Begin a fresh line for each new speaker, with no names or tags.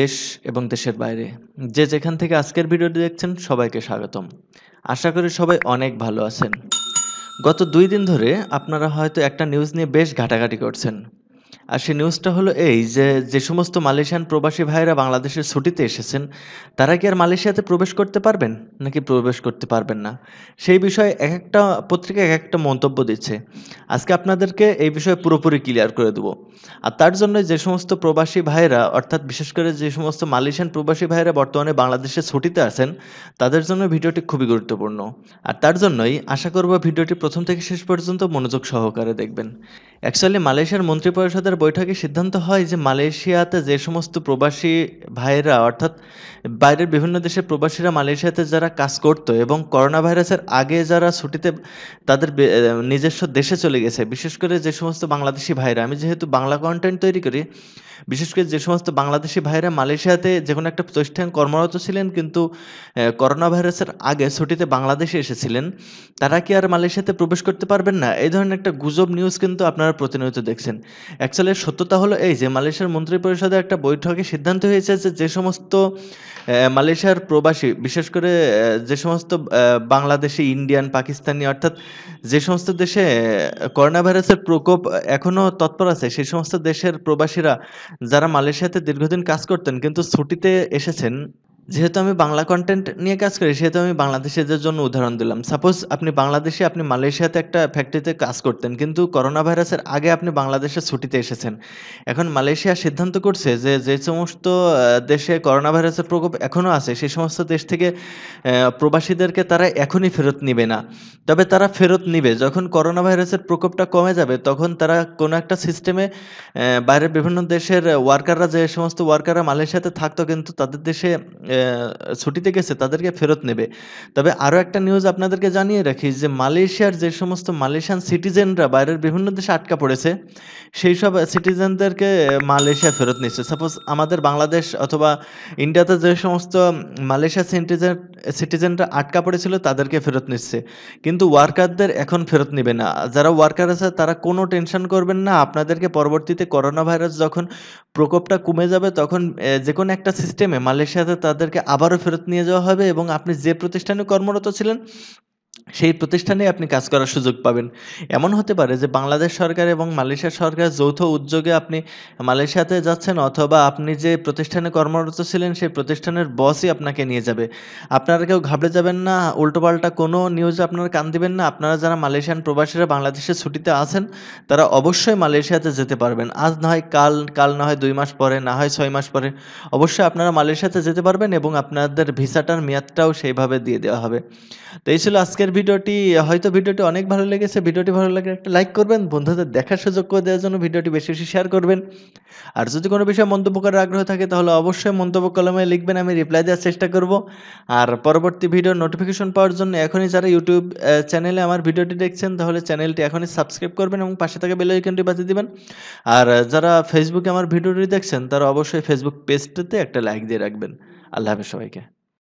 দেশ এবং দেশের বাইরে যে যেখান থেকে আজকের ভিডিওটি দেখছেন সবাইকে স্বাগতম আশা করি সবাই অনেক ভালো আছেন গত দুই দিন ধরে আপনারা হয়তো একটা নিউজ নিয়ে বেশ ঘাটাঘাটি করছেন আর সে নিউজটা হলো এই যে যে সমস্ত মালয়েশিয়ান প্রবাসী ভাইয়েরা বাংলাদেশের ছুটিতে এসেছেন তারা কি আর মালয়েশিয়াতে প্রবেশ করতে পারবেন নাকি প্রবেশ করতে পারবেন না সেই বিষয়ে এক একটা পত্রিকা এক একটা মন্তব্য দিচ্ছে আজকে আপনাদেরকে এই বিষয়ে পুরোপুরি ক্লিয়ার করে দেবো আর তার জন্য যে সমস্ত প্রবাসী ভাইয়েরা অর্থাৎ বিশেষ করে যে সমস্ত মালয়েশিয়ান প্রবাসী ভাইয়েরা বর্তমানে বাংলাদেশে ছুটিতে আছেন তাদের জন্য ভিডিওটি খুবই গুরুত্বপূর্ণ আর তার জন্যই আশা করব ভিডিওটি প্রথম থেকে শেষ পর্যন্ত মনোযোগ সহকারে দেখবেন অ্যাকচুয়ালি মালয়েশিয়ার পরিষদের বৈঠকে সিদ্ধান্ত হয় যে মালয়েশিয়াতে যে সমস্ত প্রবাসী ভাইয়েরা অর্থাৎ বাইরের বিভিন্ন দেশের প্রবাসীরা মালয়েশিয়াতে যারা কাজ করতো এবং করোনা ভাইরাসের আগে যারা ছুটিতে তাদের নিজস্ব দেশে চলে গেছে বিশেষ করে যে সমস্ত বাংলাদেশি ভাইরা আমি যেহেতু বাংলা কন্টেন্ট তৈরি করি বিশেষ করে যে সমস্ত বাংলাদেশি ভাইরা মালয়েশিয়াতে যে কোনো একটা প্রতিষ্ঠান কর্মরত ছিলেন কিন্তু করোনা ভাইরাসের আগে ছুটিতে বাংলাদেশে এসেছিলেন তারা কি আর মালয়েশিয়াতে প্রবেশ করতে পারবেন না এই ধরনের একটা গুজব নিউজ কিন্তু আপনার আপনারা প্রতিনিধিত্ব দেখছেন অ্যাকচুয়ালি সত্যতা হলো এই যে মালয়েশিয়ার পরিষদে একটা বৈঠকে সিদ্ধান্ত হয়েছে যে যে সমস্ত মালয়েশিয়ার প্রবাসী বিশেষ করে যে সমস্ত বাংলাদেশি ইন্ডিয়ান পাকিস্তানি অর্থাৎ যে সমস্ত দেশে করোনা ভাইরাসের প্রকোপ এখনও তৎপর আছে সেই সমস্ত দেশের প্রবাসীরা যারা মালয়েশিয়াতে দীর্ঘদিন কাজ করতেন কিন্তু ছুটিতে এসেছেন যেহেতু আমি বাংলা কন্টেন্ট নিয়ে কাজ করি সেহেতু আমি বাংলাদেশিদের জন্য উদাহরণ দিলাম সাপোজ আপনি বাংলাদেশে আপনি মালয়েশিয়াতে একটা ফ্যাক্টরিতে কাজ করতেন কিন্তু করোনা ভাইরাসের আগে আপনি বাংলাদেশে ছুটিতে এসেছেন এখন মালয়েশিয়া সিদ্ধান্ত করছে যে যে সমস্ত দেশে করোনা ভাইরাসের প্রকোপ এখনও আছে সেই সমস্ত দেশ থেকে প্রবাসীদেরকে তারা এখনই ফেরত নিবে না তবে তারা ফেরত নিবে যখন করোনা ভাইরাসের প্রকোপটা কমে যাবে তখন তারা কোনো একটা সিস্টেমে বাইরের বিভিন্ন দেশের ওয়ার্কাররা যে সমস্ত ওয়ার্কাররা মালয়েশিয়াতে থাকতো কিন্তু তাদের দেশে ছুটিতে গেছে তাদেরকে ফেরত নেবে তবে আরও একটা নিউজ আপনাদেরকে জানিয়ে রাখি যে মালয়েশিয়ার যে সমস্ত মালয়েশিয়ান সিটিজেনরা বাইরের বিভিন্ন দেশে আটকা পড়েছে সেই সব সিটিজেনদেরকে মালয়েশিয়া ফেরত নিচ্ছে সাপোজ আমাদের বাংলাদেশ অথবা ইন্ডিয়াতে যে সমস্ত মালয়েশিয়া সিটিজেন সিটিজেনরা আটকা পড়েছিল তাদেরকে ফেরত নিচ্ছে কিন্তু ওয়ার্কারদের এখন ফেরত নেবে না যারা ওয়ার্কার আছে তারা কোনো টেনশন করবেন না আপনাদেরকে পরবর্তীতে করোনা ভাইরাস যখন প্রকোপটা কমে যাবে তখন যে কোনো একটা সিস্টেমে মালয়েশিয়াতে তাদের আপনাদেরকে আবারও ফেরত নিয়ে যাওয়া হবে এবং আপনি যে প্রতিষ্ঠানে কর্মরত ছিলেন সেই প্রতিষ্ঠানে আপনি কাজ করার সুযোগ পাবেন এমন হতে পারে যে বাংলাদেশ সরকার এবং মালয়েশিয়া সরকার যৌথ উদ্যোগে আপনি মালয়েশিয়াতে যাচ্ছেন অথবা আপনি যে প্রতিষ্ঠানে কর্মরত ছিলেন সেই প্রতিষ্ঠানের বসই আপনাকে নিয়ে যাবে আপনারা কেউ ঘাবড়ে যাবেন না উল্টোপাল্টা কোনো নিউজ আপনারা কান দিবেন না আপনারা যারা মালয়েশিয়ান প্রবাসীরা বাংলাদেশে ছুটিতে আছেন তারা অবশ্যই মালয়েশিয়াতে যেতে পারবেন আজ না হয় কাল কাল না হয় দুই মাস পরে না হয় ছয় মাস পরে অবশ্যই আপনারা মালয়েশিয়াতে যেতে পারবেন এবং আপনাদের ভিসাটার মেয়াদটাও সেইভাবে দিয়ে দেওয়া হবে তো এই ছিল আজকে আজকের ভিডিওটি হয়তো ভিডিওটি অনেক ভালো লেগেছে ভিডিওটি ভালো লাগে একটা লাইক করবেন বন্ধুদের দেখার সুযোগ করে দেওয়ার জন্য ভিডিওটি বেশি বেশি শেয়ার করবেন আর যদি কোনো বিষয়ে মন্তব্য করার আগ্রহ থাকে তাহলে অবশ্যই মন্তব্য কলমে লিখবেন আমি রিপ্লাই দেওয়ার চেষ্টা করব আর পরবর্তী ভিডিওর নোটিফিকেশন পাওয়ার জন্য এখনই যারা ইউটিউব চ্যানেলে আমার ভিডিওটি দেখছেন তাহলে চ্যানেলটি এখনই সাবস্ক্রাইব করবেন এবং পাশে থাকা বেল আইকনটি বাজিয়ে দিবেন আর যারা ফেসবুকে আমার ভিডিওটি দেখছেন তারা অবশ্যই ফেসবুক পেজটিতে একটা লাইক দিয়ে রাখবেন আল্লাহ হাফেজ সবাইকে